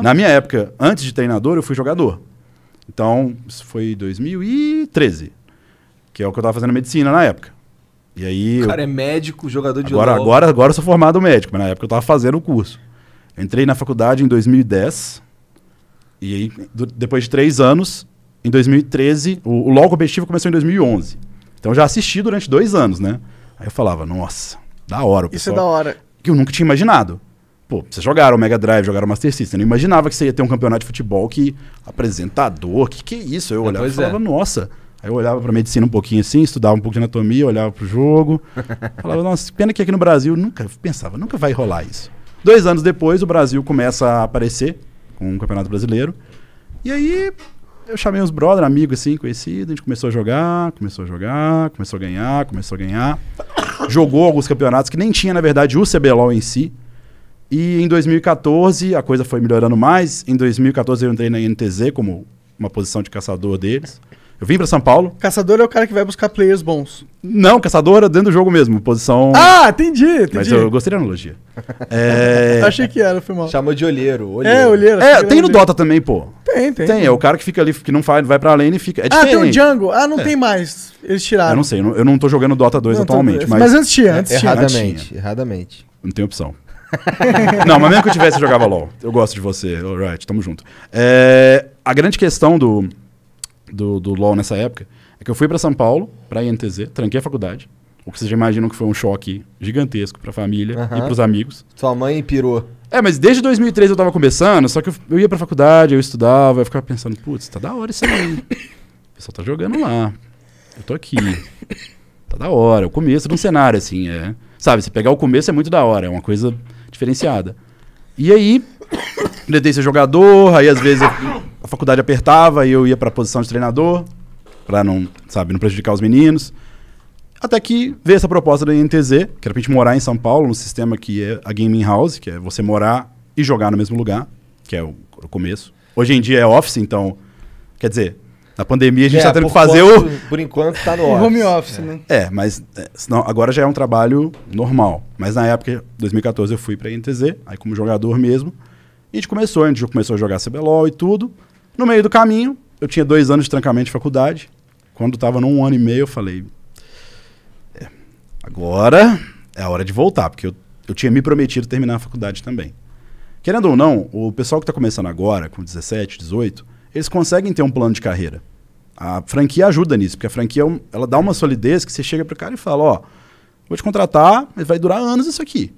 Na minha época, antes de treinador, eu fui jogador. Então, isso foi 2013, que é o que eu estava fazendo medicina na época. E aí, o cara eu... é médico, jogador de agora, agora Agora eu sou formado médico, mas na época eu estava fazendo o curso. Entrei na faculdade em 2010, e aí, depois de três anos, em 2013, o, o LOL competitivo começou em 2011. Então eu já assisti durante dois anos, né? Aí eu falava, nossa, da hora. O pessoal, Isso é da hora. Que eu nunca tinha imaginado. Pô, vocês jogaram Mega Drive, jogaram Master System. Eu não imaginava que você ia ter um campeonato de futebol que apresentador, que que é isso? Eu é, olhava e falava, é. nossa. Aí eu olhava pra medicina um pouquinho assim, estudava um pouco de anatomia, olhava pro jogo. falava, nossa, pena que aqui no Brasil nunca, pensava, nunca vai rolar isso. Dois anos depois, o Brasil começa a aparecer com o um Campeonato Brasileiro. E aí eu chamei uns brother, amigos assim, conhecidos, a gente começou a jogar, começou a jogar, começou a ganhar, começou a ganhar. Jogou alguns campeonatos que nem tinha, na verdade, o CBLOL em si. E em 2014 a coisa foi melhorando mais. Em 2014 eu entrei na NTZ como uma posição de caçador deles. Eu vim para São Paulo. Caçador é o cara que vai buscar players bons. Não, caçador é dentro do jogo mesmo, posição. Ah, entendi, entendi. Mas eu gostei da analogia. é... Achei que era, foi mal. Chamou de olheiro. É, olheiro. É, olheiro. É, tem no Dota também, pô. Tem, tem. Tem, é o cara que fica ali, que não faz, vai pra lane e fica. É ah, tem o Django. Ah, não é. tem mais. Eles tiraram. Eu não sei, eu não, eu não tô jogando Dota 2 não, atualmente. Tá mas... mas antes tinha, é, antes tinha. Erradamente, erradamente. Não tem opção. não, mas mesmo que eu tivesse, eu jogava LOL. Eu gosto de você, alright, tamo junto. É, a grande questão do, do, do LOL nessa época é que eu fui para São Paulo, pra INTZ, tranquei a faculdade. O que vocês já imaginam que foi um choque gigantesco pra família uhum. e pros amigos. Sua mãe pirou. É, mas desde 2003 eu tava começando, só que eu, eu ia pra faculdade, eu estudava, eu ficava pensando, putz, tá da hora isso aí. O pessoal tá jogando lá. Eu tô aqui. Tá da hora. O começo de um cenário, assim, é. Sabe, você pegar o começo é muito da hora, é uma coisa diferenciada. E aí, tentei ser jogador, aí às vezes a faculdade apertava e eu ia pra posição de treinador, pra não, sabe, não prejudicar os meninos. Até que veio essa proposta da INTZ, que era pra gente morar em São Paulo, num sistema que é a Gaming House, que é você morar e jogar no mesmo lugar, que é o, o começo. Hoje em dia é office, então. Quer dizer, na pandemia a gente está é, tendo que fazer quanto, o. Por enquanto está no office. home office, é. né? É, mas é, senão, agora já é um trabalho normal. Mas na época, 2014, eu fui para a NTZ, aí como jogador mesmo. E a gente começou, a gente começou a jogar CBLOL e tudo. No meio do caminho, eu tinha dois anos de trancamento de faculdade. Quando estava num ano e meio, eu falei. É, agora é a hora de voltar, porque eu, eu tinha me prometido terminar a faculdade também. Querendo ou não, o pessoal que está começando agora, com 17, 18, eles conseguem ter um plano de carreira. A franquia ajuda nisso, porque a franquia é ela dá uma solidez que você chega para o cara e fala, ó, vou te contratar, mas vai durar anos isso aqui.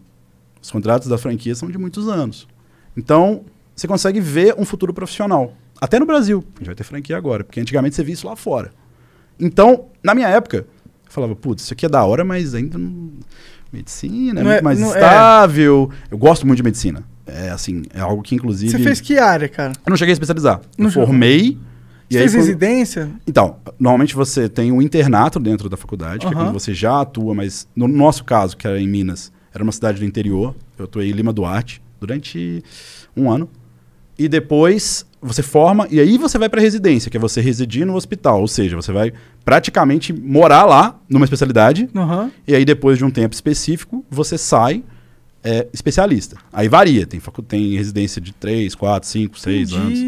Os contratos da franquia são de muitos anos. Então, você consegue ver um futuro profissional. Até no Brasil. A gente vai ter franquia agora, porque antigamente você via isso lá fora. Então, na minha época, eu falava, putz, isso aqui é da hora, mas ainda não... Medicina é é, não é muito mais estável. É. Eu gosto muito de medicina. É assim, é algo que inclusive... Você fez que área, cara? Eu não cheguei a especializar. Não eu formei... Jogou você Fez residência? Então, normalmente você tem um internato dentro da faculdade, uhum. que é quando você já atua, mas no nosso caso, que era em Minas, era uma cidade do interior, eu atuei em Lima Duarte durante um ano. E depois você forma e aí você vai para residência, que é você residir no hospital, ou seja, você vai praticamente morar lá numa especialidade. Uhum. E aí depois de um tempo específico você sai é, especialista. Aí varia, tem, tem residência de 3, 4, 5, 6 anos.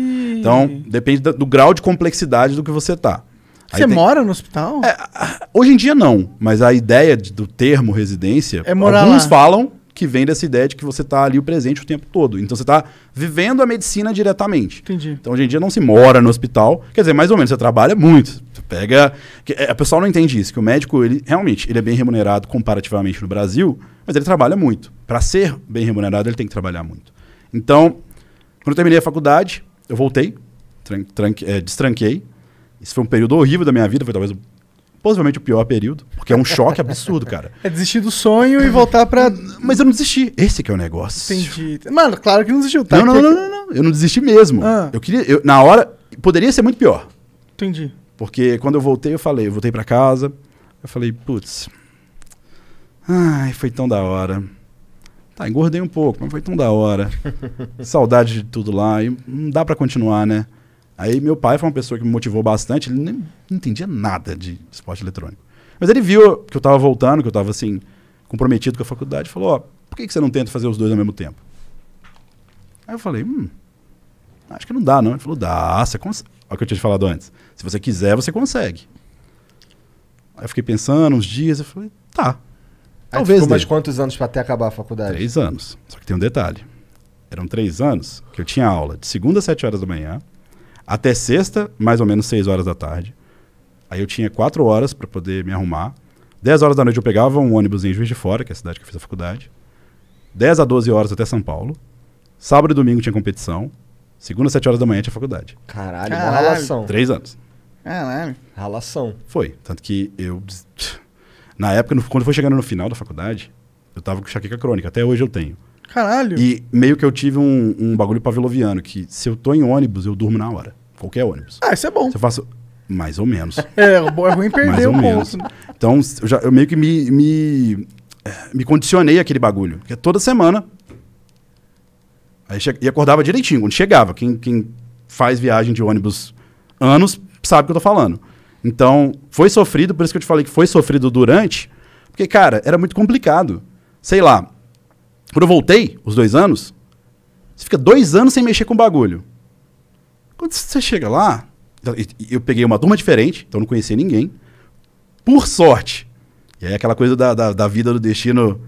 Então, depende do, do grau de complexidade do que você está. Aí você tem... mora no hospital? É, hoje em dia não, mas a ideia de, do termo residência, é alguns lá. falam que vem dessa ideia de que você está ali o presente o tempo todo. Então você está vivendo a medicina diretamente. Entendi. Então hoje em dia não se mora no hospital, quer dizer, mais ou menos, você trabalha muito. Você pega. Que, é, a pessoa não entende isso, que o médico, ele realmente ele é bem remunerado comparativamente no Brasil, mas ele trabalha muito. Para ser bem remunerado, ele tem que trabalhar muito. Então, quando eu terminei a faculdade, eu voltei, é, destranquei. Isso foi um período horrível da minha vida, foi talvez possivelmente o pior período, porque é um choque absurdo, cara. É desistir do sonho e voltar pra. Mas eu não desisti. Esse que é o negócio. Entendi. Mano, claro que não desistiu, tá? Não, não, não, não, não. Eu não desisti mesmo. Ah. Eu queria. Eu, na hora, poderia ser muito pior. Entendi. Porque quando eu voltei, eu falei, eu voltei para casa, eu falei, putz. Ai, foi tão da hora. Tá, engordei um pouco, mas foi tão da hora. Saudade de tudo lá. E não dá para continuar, né? Aí meu pai foi uma pessoa que me motivou bastante. Ele nem, entendia nada de esporte eletrônico. Mas ele viu que eu tava voltando, que eu tava assim, comprometido com a faculdade. Falou: Ó, por que, que você não tenta fazer os dois ao mesmo tempo? Aí eu falei: Hum, acho que não dá, não. Ele falou: Dá, você consegue. Olha o que eu tinha te falado antes. Se você quiser, você consegue. Aí eu fiquei pensando uns dias. Eu falei: Tá, Talvez. Ficou mais quantos anos para até acabar a faculdade? Três anos. Só que tem um detalhe. Eram três anos que eu tinha aula de segunda às sete horas da manhã, até sexta, mais ou menos seis horas da tarde. Aí eu tinha quatro horas para poder me arrumar. Dez horas da noite eu pegava um ônibus em Juiz de Fora, que é a cidade que eu fiz a faculdade. Dez a doze horas até São Paulo. Sábado e domingo tinha competição. Segunda às sete horas da manhã tinha faculdade. Caralho, Caralho. boa relação. Três anos. É, né? Relação. Foi. Tanto que eu na época, quando foi chegando no final da faculdade, eu tava com enxaqueca crônica, até hoje eu tenho. Caralho! E meio que eu tive um, um bagulho pavloviano, que se eu tô em ônibus, eu durmo na hora. Qualquer ônibus. Ah, isso é bom. Se eu faço mais ou menos. é, é ruim perder o um ponto. Né? Então, eu, já, eu meio que me, me, é, me condicionei aquele bagulho. Porque toda semana. Aí che... E acordava direitinho, quando chegava. Quem, quem faz viagem de ônibus anos sabe o que eu tô falando. Então, foi sofrido, por isso que eu te falei que foi sofrido durante, porque, cara, era muito complicado. Sei lá, quando eu voltei, os dois anos, você fica dois anos sem mexer com o bagulho. Quando você chega lá, então, eu peguei uma turma diferente, então não conhecia ninguém. Por sorte. E aí é aquela coisa da, da, da vida do destino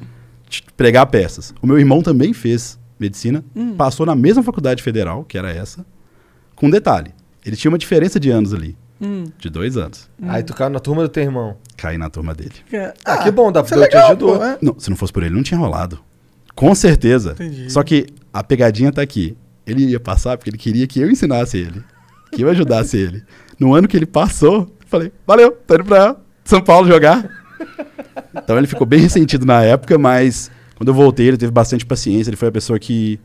de pregar peças. O meu irmão também fez medicina, hum. passou na mesma faculdade federal, que era essa, com um detalhe. Ele tinha uma diferença de anos ali. Hum. De dois anos. Hum. Aí tu caiu na turma do teu irmão. Caí na turma dele. É. Ah, ah que bom, da é pra te ajudou. Pô, né? não, se não fosse por ele, não tinha rolado. Com certeza. Entendi. Só que a pegadinha tá aqui. Ele ia passar porque ele queria que eu ensinasse ele. Que eu ajudasse ele. No ano que ele passou, falei, valeu, tô indo pra São Paulo jogar. então ele ficou bem ressentido na época, mas quando eu voltei, ele teve bastante paciência. Ele foi a pessoa que,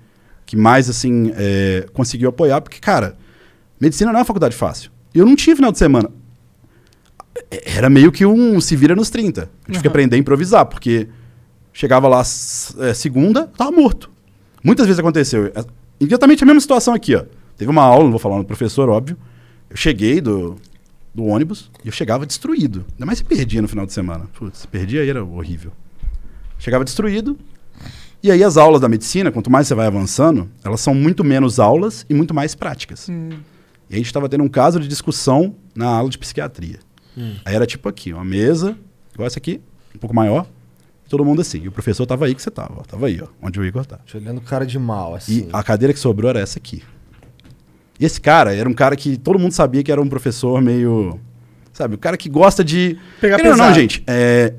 que mais, assim, é, conseguiu apoiar. Porque, cara, medicina não é uma faculdade fácil eu não tive final de semana. Era meio que um se vira nos 30. A gente uhum. que aprender a improvisar, porque chegava lá é, segunda, tava morto. Muitas vezes aconteceu. Imediatamente é, a mesma situação aqui, ó. Teve uma aula, não vou falar no professor, óbvio. Eu cheguei do, do ônibus e eu chegava destruído. Ainda mais se perdia no final de semana. Putz, se perdia aí era horrível. Chegava destruído. E aí as aulas da medicina, quanto mais você vai avançando, elas são muito menos aulas e muito mais práticas. Hum. E a gente estava tendo um caso de discussão na aula de psiquiatria. Hum. Aí era tipo aqui, uma mesa, igual essa aqui, um pouco maior, todo mundo assim. E o professor tava aí que você tava, ó, tava aí, ó, onde o Igor tá. Te olhando cara de mal, assim. E a cadeira que sobrou era essa aqui. E esse cara era um cara que todo mundo sabia que era um professor meio. Sabe, o cara que gosta de. Pegar pesado. Não, gente. É,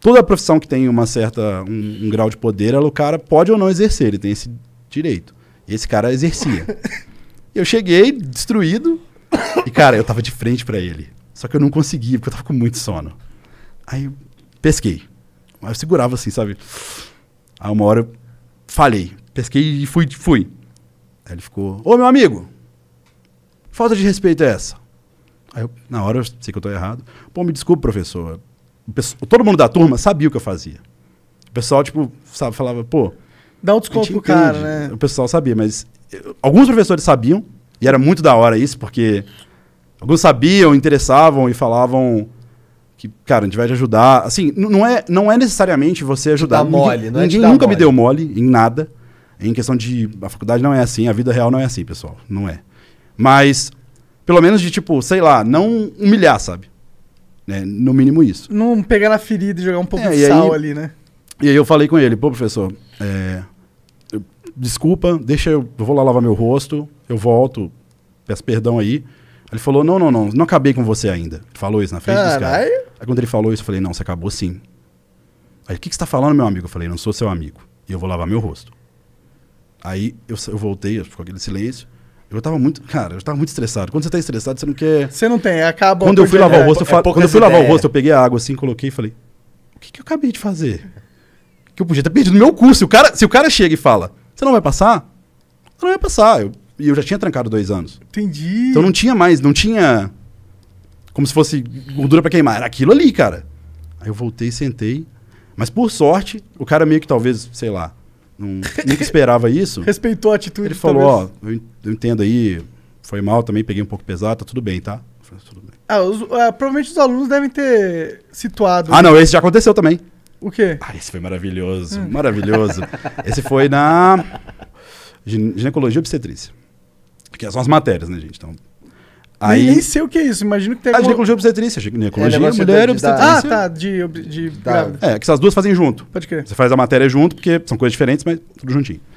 toda profissão que tem uma certa, um, um grau de poder, ela, o cara pode ou não exercer, ele tem esse direito. E esse cara exercia. Eu cheguei destruído e, cara, eu tava de frente para ele. Só que eu não conseguia, porque eu tava com muito sono. Aí eu pesquei. Aí eu segurava assim, sabe? Aí uma hora eu falei. Pesquei e fui. fui. Aí ele ficou: Ô meu amigo, falta de respeito é essa? Aí eu, na hora, eu sei que eu tô errado. Pô, me desculpa, professor. Pessoal, todo mundo da turma sabia o que eu fazia. O pessoal, tipo, sabe, falava, pô. Dá um desconto pro cara, né? O pessoal sabia, mas alguns professores sabiam, e era muito da hora isso, porque alguns sabiam, interessavam e falavam que, cara, a gente vai te ajudar. Assim, não é, não é necessariamente você ajudar. Dá mole, ninguém, não é ninguém nunca mole. me deu mole em nada. Em questão de. A faculdade não é assim, a vida real não é assim, pessoal. Não é. Mas, pelo menos de tipo, sei lá, não humilhar, sabe? É, no mínimo isso. Não pegar na ferida e jogar um pouco é, de sal aí, ali, né? E aí eu falei com ele, pô, professor, é, desculpa, deixa eu, eu vou lá lavar meu rosto, eu volto, peço perdão aí. Ele falou, não, não, não, não acabei com você ainda. Falou isso na frente Caralho. dos caras. Aí quando ele falou isso, eu falei, não, você acabou sim. Aí, o que, que você tá falando, meu amigo? Eu falei, não sou seu amigo. E eu vou lavar meu rosto. Aí eu, eu voltei, ficou aquele silêncio. Eu tava muito, cara, eu tava muito estressado. Quando você tá estressado, você não quer. Você não tem, acaba. Quando eu fui lavar é, o rosto, é, eu é quando eu fui lavar o rosto, eu peguei a água assim, coloquei e falei: "O que, que eu acabei de fazer? Que eu podia ter perdido meu curso. O cara, se o cara chega e fala: você não vai passar? Você não vai passar. E eu, eu, já tinha trancado dois anos. Entendi. Então não tinha mais, não tinha. Como se fosse gordura para queimar. Era aquilo ali, cara. Aí eu voltei, sentei. Mas por sorte, o cara meio que talvez, sei lá, não, nunca esperava isso. Respeitou a atitude. Ele falou, ó, oh, eu, entendo aí, foi mal também, peguei um pouco pesado, tá tudo bem, tá? Falei, tudo bem. Ah, os, ah, provavelmente os alunos devem ter situado. Ah, né? não, esse já aconteceu também. O quê? Ah, esse foi maravilhoso, hum. maravilhoso. esse foi na ginecologia obstetrícia. Que é são as matérias, né, gente? Então, aí... Nem, nem sei o que é isso, imagino que tem... Ah, ginecologia obstetrícia, ginecologia, é, mulher e obstetrícia. Ah, tá, de, de, É, que essas duas fazem junto. Pode crer. Você faz a matéria junto, porque são coisas diferentes, mas tudo juntinho.